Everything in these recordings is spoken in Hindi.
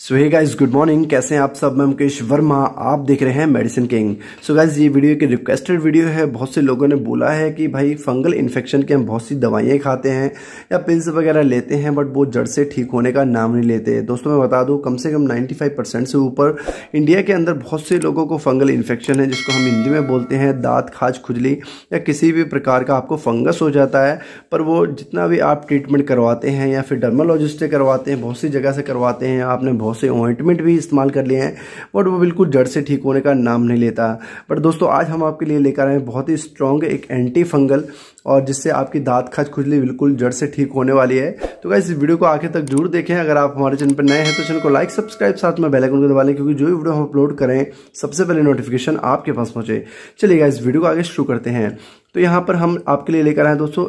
सो हे गाइस गुड मॉर्निंग कैसे हैं आप सब मैं मुकेश वर्मा आप देख रहे हैं मेडिसिन किंग सो गाइस ये वीडियो एक रिक्वेस्टेड वीडियो है बहुत से लोगों ने बोला है कि भाई फंगल इन्फेक्शन के हम बहुत सी दवाइयाँ खाते हैं या पिल्स वगैरह लेते हैं बट वो जड़ से ठीक होने का नाम नहीं लेते दोस्तों मैं बता दूँ कम से कम नाइन्टी से ऊपर इंडिया के अंदर बहुत से लोगों को फंगल इन्फेक्शन है जिसको हम हिंदी में बोलते हैं दाँत खाज खुजली या किसी भी प्रकार का आपको फंगस हो जाता है पर वो जितना भी आप ट्रीटमेंट करवाते हैं या फिर डर्मोलॉजिस्ट से करवाते हैं बहुत सी जगह से करवाते हैं आपने बहुत बहुत से ऑइंटमेंट भी इस्तेमाल कर लिए हैं बट वो बिल्कुल जड़ से ठीक होने का नाम नहीं लेता बट दोस्तों आज हम आपके लिए लेकर आए हैं बहुत ही स्ट्रॉन्ग एक एंटी फंगल और जिससे आपकी दांत खच खुजली बिल्कुल जड़ से ठीक होने वाली है तो इस वीडियो को आखिर तक जरूर देखें अगर आप हमारे चैनल पर नए हैं तो चैनल को लाइक सब्सक्राइब साथ में बेल आइकन को दबा लें क्योंकि जो भी वीडियो हम अपलोड करें सबसे पहले नोटिफिकेशन आपके पास पहुंचे चलिएगा इस वीडियो को आगे शुरू करते हैं तो यहाँ पर हम आपके लिए लेकर आए दोस्तों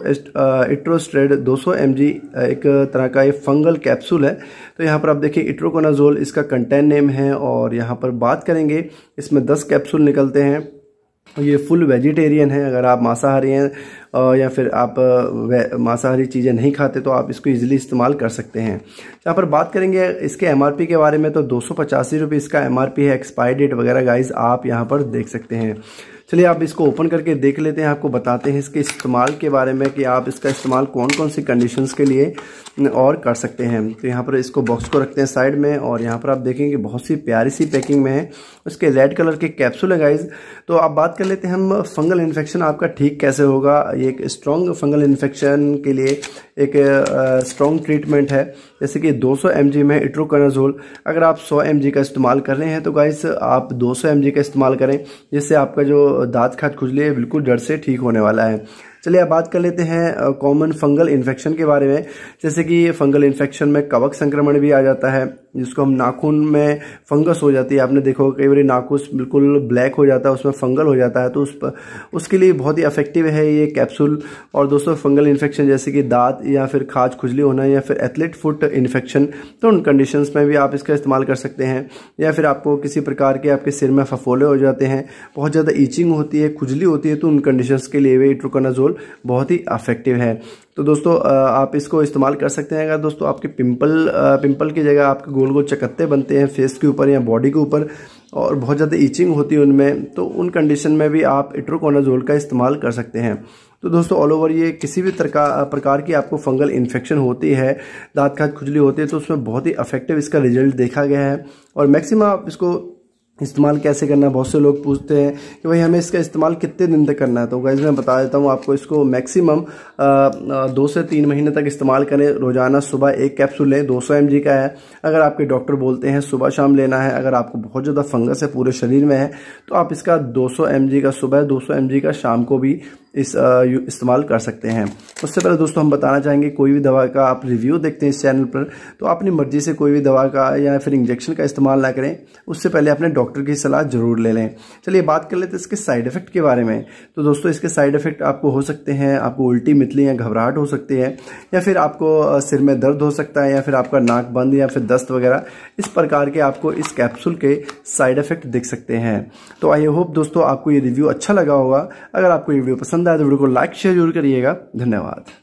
इट्रोस्ट्रेड 200 mg एक तरह का ये फंगल कैप्सूल है तो यहाँ पर आप देखिए इट्रोकोनाजोल इसका कंटेंट नेम है और यहाँ पर बात करेंगे इसमें 10 कैप्सूल निकलते हैं ये फुल वेजिटेरियन है अगर आप मांसाहारी हैं या फिर आप मांसाहारी चीज़ें नहीं खाते तो आप इसको इजीली इस्तेमाल कर सकते हैं यहाँ पर बात करेंगे इसके एमआरपी के बारे में तो दो सौ इसका एमआरपी है एक्सपायरी डेट वगैरह गाइज आप यहाँ पर देख सकते हैं चलिए आप इसको ओपन करके देख लेते हैं आपको बताते हैं इसके इस्तेमाल के बारे में कि आप इसका इस्तेमाल कौन कौन सी कंडीशंस के लिए और कर सकते हैं तो यहाँ पर इसको बॉक्स को रखते हैं साइड में और यहाँ पर आप देखेंगे बहुत सी प्यारी सी पैकिंग में है उसके रेड कलर के कैप्सूल है गाइज तो आप बात कर लेते हैं हम फंगल इन्फेक्शन आपका ठीक कैसे होगा ये एक स्ट्रॉन्ग फंगल इन्फेक्शन के लिए एक स्ट्रॉन्ग ट्रीटमेंट है जैसे कि 200 एम में इट्रोकनाजोल अगर आप 100 एम का इस्तेमाल कर रहे हैं तो गाइस आप 200 एम का इस्तेमाल करें जिससे आपका जो दांत खाद खुजली है बिल्कुल डर से ठीक होने वाला है चलिए अब बात कर लेते हैं कॉमन फंगल इन्फेक्शन के बारे में जैसे कि फंगल इन्फेक्शन में कवक संक्रमण भी आ जाता है जिसको हम नाखून में फंगस हो जाती है आपने देखो कई बार नाखूस बिल्कुल ब्लैक हो जाता है उसमें फंगल हो जाता है तो उस पर उसके लिए बहुत ही अफेक्टिव है ये कैप्सूल और दोस्तों फंगल इन्फेक्शन जैसे कि दांत या फिर खाज खुजली होना या फिर एथलेट फुट इन्फेक्शन तो उन कंडीशंस में भी आप इसका इस्तेमाल कर सकते हैं या फिर आपको किसी प्रकार के आपके सिर में फफोले हो जाते हैं बहुत ज़्यादा ईचिंग होती है खुजली होती है तो उन कंडीशन के लिए वे इट्रोकनाजोल बिल्कुल बहुत ही अफेक्टिव है तो दोस्तों आप इसको इस्तेमाल कर सकते हैं अगर दोस्तों आपके पिंपल पिंपल की जगह आपके गोल गोल चकत्ते बनते हैं फेस के ऊपर या बॉडी के ऊपर और बहुत ज़्यादा ईचिंग होती है उनमें तो उन कंडीशन में भी आप इट्रोकोनाजोल का इस्तेमाल कर सकते हैं तो दोस्तों ऑल ओवर ये किसी भी प्रकार की आपको फंगल इन्फेक्शन होती है दांत खाद खुजली होती है तो उसमें बहुत ही अफेक्टिव इसका रिजल्ट देखा गया है और मैक्सिमम आप इसको इस्तेमाल कैसे करना है बहुत से लोग पूछते हैं कि भाई हमें इसका इस्तेमाल कितने दिन तक करना है तो गाइज मैं बता देता हूँ आपको इसको मैक्सिमम दो से तीन महीने तक इस्तेमाल करें रोज़ाना सुबह एक कैप्सूल लें 200 सौ का है अगर आपके डॉक्टर बोलते हैं सुबह शाम लेना है अगर आपको बहुत ज़्यादा फंगस है पूरे शरीर में है तो आप इसका दो सौ का सुबह दो सौ का शाम को भी इस इस्तेमाल कर सकते हैं उससे पहले दोस्तों हम बताना चाहेंगे कोई भी दवा का आप रिव्यू देखते हैं इस चैनल पर तो अपनी मर्जी से कोई भी दवा का या फिर इंजेक्शन का इस्तेमाल ना करें उससे पहले अपने डॉक्टर की सलाह जरूर ले लें चलिए बात कर लेते हैं इसके साइड इफेक्ट के बारे में तो दोस्तों इसके साइड इफेक्ट आपको हो सकते हैं आपको उल्टी मितली या घबराहट हो सकती है या फिर आपको सिर में दर्द हो सकता है या फिर आपका नाक बंद या फिर दस्त वगैरह इस प्रकार के आपको इस कैप्सूल के साइड इफेक्ट दिख सकते हैं तो आई होप दोस्तों आपको ये रिव्यू अच्छा लगा होगा अगर आपको ये वीडियो पसंद पसंद आए तो वीडियो को लाइक शेयर जरूर करिएगा धन्यवाद